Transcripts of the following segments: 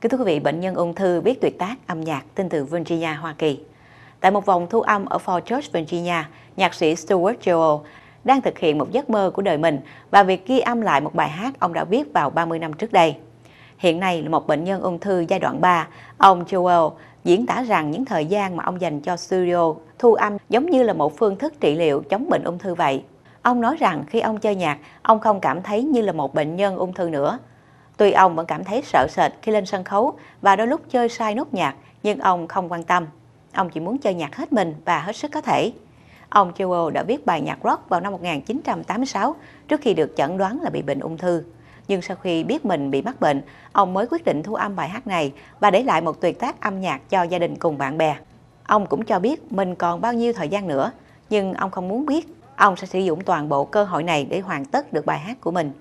Kính thưa quý vị, bệnh nhân ung thư biết tuyệt tác âm nhạc tên từ Virginia, Hoa Kỳ. Tại một vòng thu âm ở Fort George, Virginia, nhạc sĩ Stuart Joel đang thực hiện một giấc mơ của đời mình và việc ghi âm lại một bài hát ông đã viết vào 30 năm trước đây. Hiện nay là một bệnh nhân ung thư giai đoạn 3, ông Joel diễn tả rằng những thời gian mà ông dành cho studio thu âm giống như là một phương thức trị liệu chống bệnh ung thư vậy. Ông nói rằng khi ông chơi nhạc, ông không cảm thấy như là một bệnh nhân ung thư nữa, Tuy ông vẫn cảm thấy sợ sệt khi lên sân khấu và đôi lúc chơi sai nốt nhạc, nhưng ông không quan tâm. Ông chỉ muốn chơi nhạc hết mình và hết sức có thể. Ông Jewel đã viết bài nhạc rock vào năm 1986 trước khi được chẩn đoán là bị bệnh ung thư. Nhưng sau khi biết mình bị mắc bệnh, ông mới quyết định thu âm bài hát này và để lại một tuyệt tác âm nhạc cho gia đình cùng bạn bè. Ông cũng cho biết mình còn bao nhiêu thời gian nữa, nhưng ông không muốn biết. Ông sẽ sử dụng toàn bộ cơ hội này để hoàn tất được bài hát của mình.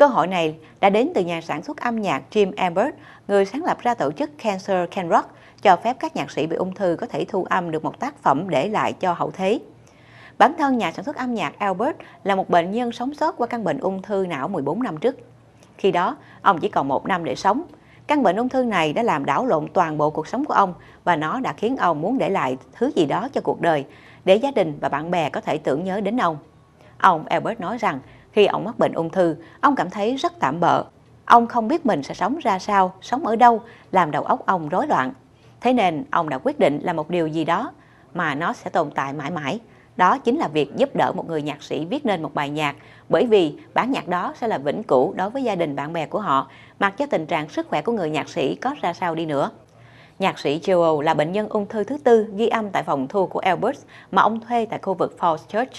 Cơ hội này đã đến từ nhà sản xuất âm nhạc Jim Albert, người sáng lập ra tổ chức Cancer Can Rock, cho phép các nhạc sĩ bị ung thư có thể thu âm được một tác phẩm để lại cho hậu thế. Bản thân nhà sản xuất âm nhạc Albert là một bệnh nhân sống sót qua căn bệnh ung thư não 14 năm trước. Khi đó, ông chỉ còn một năm để sống. Căn bệnh ung thư này đã làm đảo lộn toàn bộ cuộc sống của ông và nó đã khiến ông muốn để lại thứ gì đó cho cuộc đời để gia đình và bạn bè có thể tưởng nhớ đến ông. Ông Albert nói rằng khi ông mắc bệnh ung thư, ông cảm thấy rất tạm bỡ. Ông không biết mình sẽ sống ra sao, sống ở đâu, làm đầu óc ông rối loạn. Thế nên ông đã quyết định là một điều gì đó mà nó sẽ tồn tại mãi mãi. Đó chính là việc giúp đỡ một người nhạc sĩ viết nên một bài nhạc bởi vì bản nhạc đó sẽ là vĩnh cửu đối với gia đình bạn bè của họ mặc cho tình trạng sức khỏe của người nhạc sĩ có ra sao đi nữa. Nhạc sĩ Joel là bệnh nhân ung thư thứ tư ghi âm tại phòng thu của Albert mà ông thuê tại khu vực Falls Church.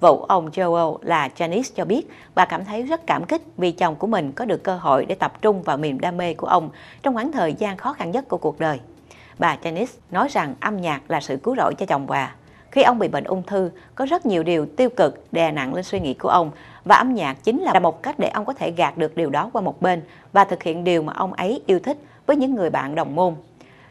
Vụ ông châu Âu là Janice cho biết bà cảm thấy rất cảm kích vì chồng của mình có được cơ hội để tập trung vào niềm đam mê của ông trong khoảng thời gian khó khăn nhất của cuộc đời. Bà Janice nói rằng âm nhạc là sự cứu rỗi cho chồng bà. Khi ông bị bệnh ung thư, có rất nhiều điều tiêu cực đè nặng lên suy nghĩ của ông và âm nhạc chính là một cách để ông có thể gạt được điều đó qua một bên và thực hiện điều mà ông ấy yêu thích với những người bạn đồng môn.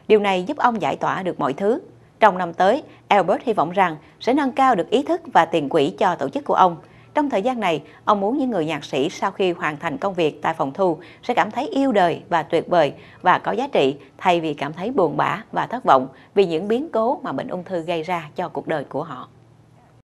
Điều này giúp ông giải tỏa được mọi thứ trong năm tới, Albert hy vọng rằng sẽ nâng cao được ý thức và tiền quỹ cho tổ chức của ông. Trong thời gian này, ông muốn những người nhạc sĩ sau khi hoàn thành công việc tại phòng thu sẽ cảm thấy yêu đời và tuyệt vời và có giá trị thay vì cảm thấy buồn bã và thất vọng vì những biến cố mà bệnh ung thư gây ra cho cuộc đời của họ.